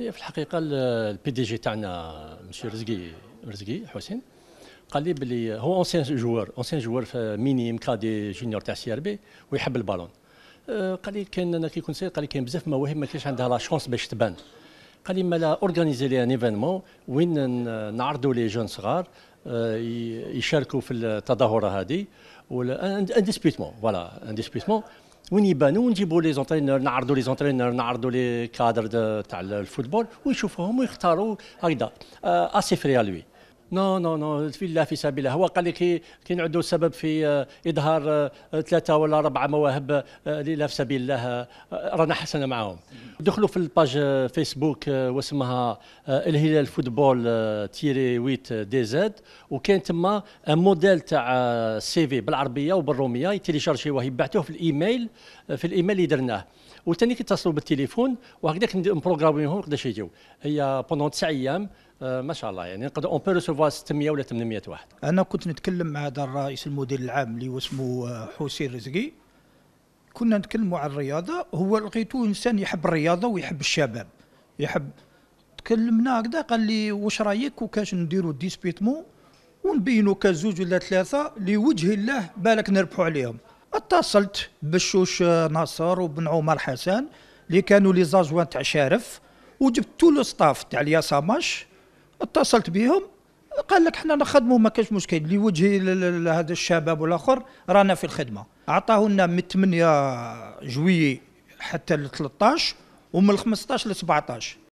هي في الحقيقه البي دي جي تاعنا مسيو رزقي رزقي حسين قال لي بلي هو اونسيان جوار اونسيان جوار في مينيم كادي جونيور تاع سي ار بي ويحب البالون أه، قال لي كان انا كي كنت صغير قال لي كاين بزاف مواهب ما كانش عندها لا شونس باش تبان قال لي مالا اورغانيزي لي ان ايفينمون وين نعرضوا لي جون صغار أه، يشاركوا في التظاهره هذه ولا ان ديسبيتمون فوالا ان ديسبيتمون وين يبانو نجيبو لي زونترينور نعرضو لي زونترينور نعرضو لي كادر تاع الفوتبول ويشوفوهم ويختاروا هكذا اسيفري آه لوي نو نو نو في الله في سبيل الله هو قال لك كي كي سبب في آه، اظهار آه، ثلاثه ولا اربعه مواهب آه، لله في سبيل الله رانا حسنا معاهم دخلوا في الباج فيسبوك آه، واسمها آه، الهلال فوتبول آه، تيري 8 دي زاد وكان تما موديل تاع سي في بالعربيه وبالروميه يتيليشارجيوه يبعثوه في الايميل في الايميل اللي درناه وثاني كيتصلوا بالتليفون وهكذاك نبروغراميهم قداش يجيو هي بوندون تسع ايام ما شاء الله يعني نقدر اون بو 600 ولا 800 واحد انا كنت نتكلم مع هذا الرئيس المدير العام اللي هو اسمه حسين رزقي كنا نتكلموا على الرياضه هو لقيته انسان يحب الرياضه ويحب الشباب يحب تكلمنا هكذا قال لي واش رايك وكاش نديروا ديسبيتمون ونبينوا كزوج ولا ثلاثه لوجه الله بالك نربحوا عليهم اتصلت بالشوش ناصر وبن عمر حسن اللي كانوا لي زاجوان تاع شارف وجبت تو ستاف تاع الياساماش اتصلت بهم قال لك حنا نخدموا ما كاش مشكل لوجه هذا الشباب والاخر رانا في الخدمه عطاه لنا من 8 جويي حتى ل 13 ومن 15 ل 17